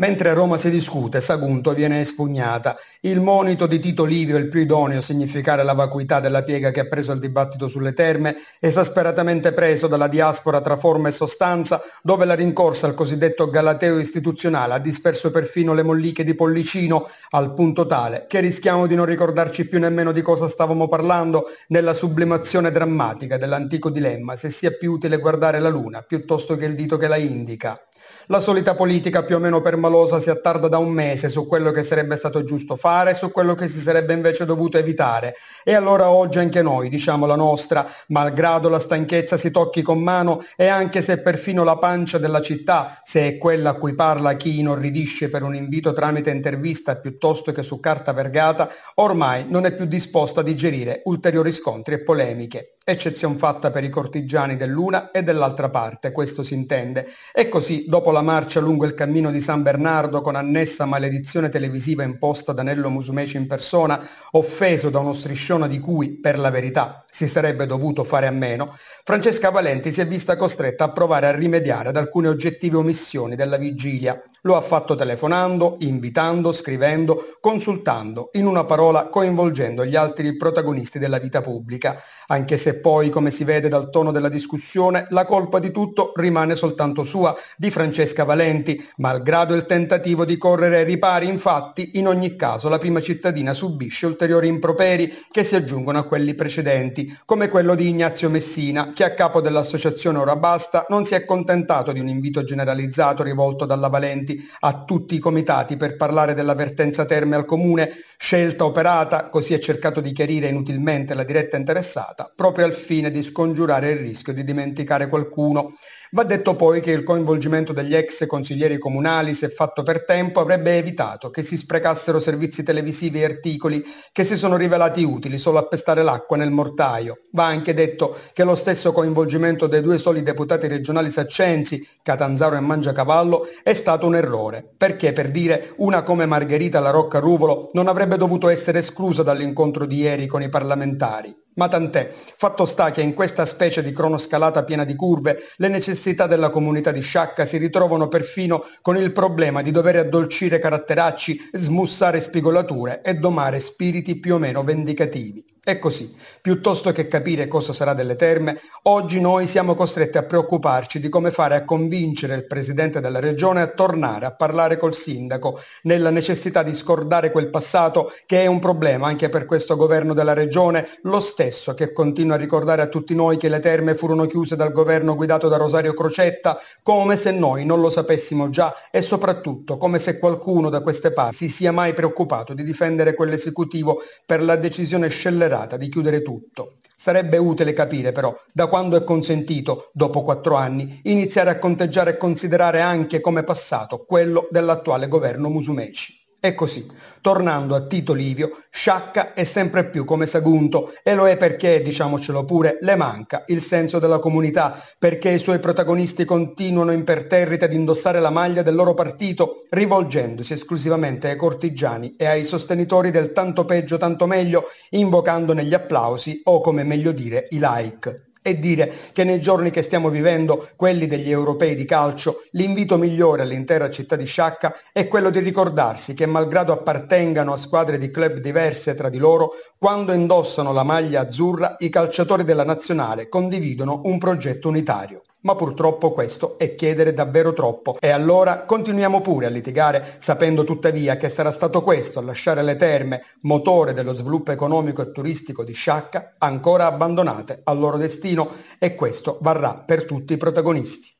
Mentre a Roma si discute, Sagunto viene espugnata. Il monito di Tito Livio è il più idoneo a significare la vacuità della piega che ha preso il dibattito sulle terme, esasperatamente preso dalla diaspora tra forma e sostanza, dove la rincorsa al cosiddetto galateo istituzionale ha disperso perfino le molliche di Pollicino, al punto tale che rischiamo di non ricordarci più nemmeno di cosa stavamo parlando nella sublimazione drammatica dell'antico dilemma se sia più utile guardare la luna piuttosto che il dito che la indica. La solita politica più o meno permalosa si attarda da un mese su quello che sarebbe stato giusto fare, e su quello che si sarebbe invece dovuto evitare. E allora oggi anche noi diciamo la nostra, malgrado la stanchezza si tocchi con mano e anche se perfino la pancia della città, se è quella a cui parla chi inorridisce per un invito tramite intervista piuttosto che su carta vergata, ormai non è più disposta a digerire ulteriori scontri e polemiche eccezion fatta per i cortigiani dell'una e dell'altra parte, questo si intende. E così, dopo la marcia lungo il cammino di San Bernardo con annessa maledizione televisiva imposta da Nello Musumeci in persona, offeso da uno striscione di cui, per la verità, si sarebbe dovuto fare a meno, Francesca Valenti si è vista costretta a provare a rimediare ad alcune oggettive omissioni della vigilia, lo ha fatto telefonando, invitando, scrivendo, consultando, in una parola coinvolgendo gli altri protagonisti della vita pubblica, anche se poi, come si vede dal tono della discussione, la colpa di tutto rimane soltanto sua, di Francesca Valenti, malgrado il tentativo di correre ai ripari, infatti, in ogni caso la prima cittadina subisce ulteriori improperi che si aggiungono a quelli precedenti, come quello di Ignazio Messina, che a capo dell'associazione Ora Basta non si è accontentato di un invito generalizzato rivolto dalla Valenti presenti a tutti i comitati per parlare dell'avvertenza terme al comune, scelta operata, così è cercato di chiarire inutilmente la diretta interessata, proprio al fine di scongiurare il rischio di dimenticare qualcuno. Va detto poi che il coinvolgimento degli ex consiglieri comunali, se fatto per tempo, avrebbe evitato che si sprecassero servizi televisivi e articoli che si sono rivelati utili solo a pestare l'acqua nel mortaio. Va anche detto che lo stesso coinvolgimento dei due soli deputati regionali saccensi, Catanzaro e Mangiacavallo, è stato un errore, perché per dire una come Margherita La Rocca Ruvolo non avrebbe dovuto essere esclusa dall'incontro di ieri con i parlamentari. Ma tant'è, fatto sta che in questa specie di cronoscalata piena di curve, le necessità della comunità di Sciacca si ritrovano perfino con il problema di dover addolcire caratteracci, smussare spigolature e domare spiriti più o meno vendicativi. E così, piuttosto che capire cosa sarà delle terme, Oggi noi siamo costretti a preoccuparci di come fare a convincere il presidente della regione a tornare a parlare col sindaco nella necessità di scordare quel passato che è un problema anche per questo governo della regione, lo stesso che continua a ricordare a tutti noi che le terme furono chiuse dal governo guidato da Rosario Crocetta, come se noi non lo sapessimo già e soprattutto come se qualcuno da queste parti si sia mai preoccupato di difendere quell'esecutivo per la decisione scellerata di chiudere tutto. Sarebbe utile capire però da quanto quando è consentito, dopo quattro anni, iniziare a conteggiare e considerare anche come passato quello dell'attuale governo Musumeci. E così, tornando a Tito Livio, Sciacca è sempre più come Sagunto e lo è perché, diciamocelo pure, le manca il senso della comunità, perché i suoi protagonisti continuano imperterriti ad indossare la maglia del loro partito, rivolgendosi esclusivamente ai cortigiani e ai sostenitori del tanto peggio tanto meglio, invocandone gli applausi o come meglio dire i like e dire che nei giorni che stiamo vivendo, quelli degli europei di calcio, l'invito migliore all'intera città di Sciacca è quello di ricordarsi che malgrado appartengano a squadre di club diverse tra di loro, quando indossano la maglia azzurra i calciatori della nazionale condividono un progetto unitario. Ma purtroppo questo è chiedere davvero troppo e allora continuiamo pure a litigare sapendo tuttavia che sarà stato questo a lasciare le terme, motore dello sviluppo economico e turistico di Sciacca, ancora abbandonate al loro destino e questo varrà per tutti i protagonisti.